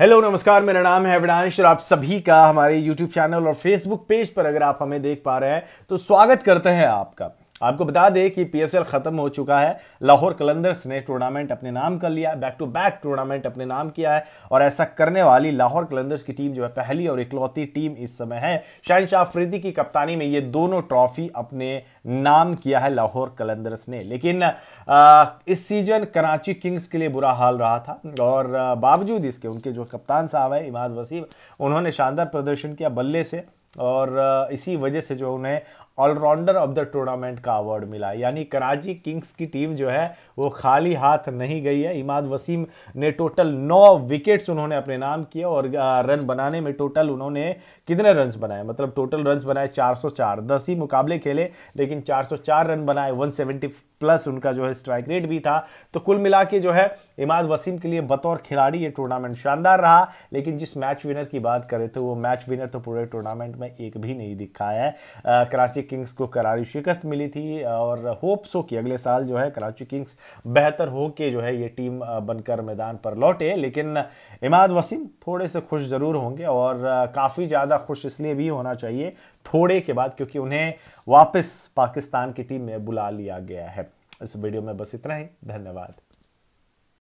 hello नमस्कार मेरा नाम है अविनाश और आप सभी का हमारे यूट्यूब चैनल और फेसबुक पेज पर अगर आप हमें देख पा रहे हैं तो स्वागत करते हैं आपका आपको बता दें कि पीएसएल खत्म हो चुका है लाहौर कलंदर्स ने टूर्नामेंट अपने नाम कर लिया बैक टू बैक टूर्नामेंट अपने नाम किया है और ऐसा करने वाली लाहौर कलंदर्स की टीम जो है पहली और इकलौती टीम इस समय है शहनशाह शाह अफरीदी की कप्तानी में ये दोनों ट्रॉफी अपने नाम किया है लाहौर कलंदर्स ने लेकिन आ, इस सीजन कराची किंग्स के लिए बुरा हाल रहा था और बावजूद इसके उनके जो कप्तान साहब है इमाद वसीम उन्होंने शानदार प्रदर्शन किया बल्ले से और इसी वजह से जो उन्हें ऑलराउंडर ऑफ द टूर्नामेंट का अवार्ड मिला यानी कराची किंग्स की टीम जो है वो खाली हाथ नहीं गई है इमाद वसीम ने टोटल नौ विकेट्स उन्होंने अपने नाम किए और रन बनाने में टोटल उन्होंने कितने रन बनाए मतलब टोटल रन बनाए 404 सौ ही मुकाबले खेले लेकिन 404 रन बनाए प्लस उनका जो है स्ट्राइक रेट भी था तो कुल मिला के जो है इमाद वसीम के लिए बतौर खिलाड़ी ये टूर्नामेंट शानदार रहा लेकिन जिस मैच विनर की बात करें तो वो मैच विनर तो पूरे टूर्नामेंट में एक भी नहीं दिखा है कराची किंग्स को करारी शिकस्त मिली थी और होप्स हो कि अगले साल जो है कराची किंग्स बेहतर हो के जो है ये टीम बनकर मैदान पर लौटे लेकिन इमाद वसीम थोड़े से खुश ज़रूर होंगे और काफ़ी ज़्यादा खुश इसलिए भी होना चाहिए थोड़े के बाद क्योंकि उन्हें वापस पाकिस्तान की टीम में बुला लिया गया है इस वीडियो में बस इतना ही धन्यवाद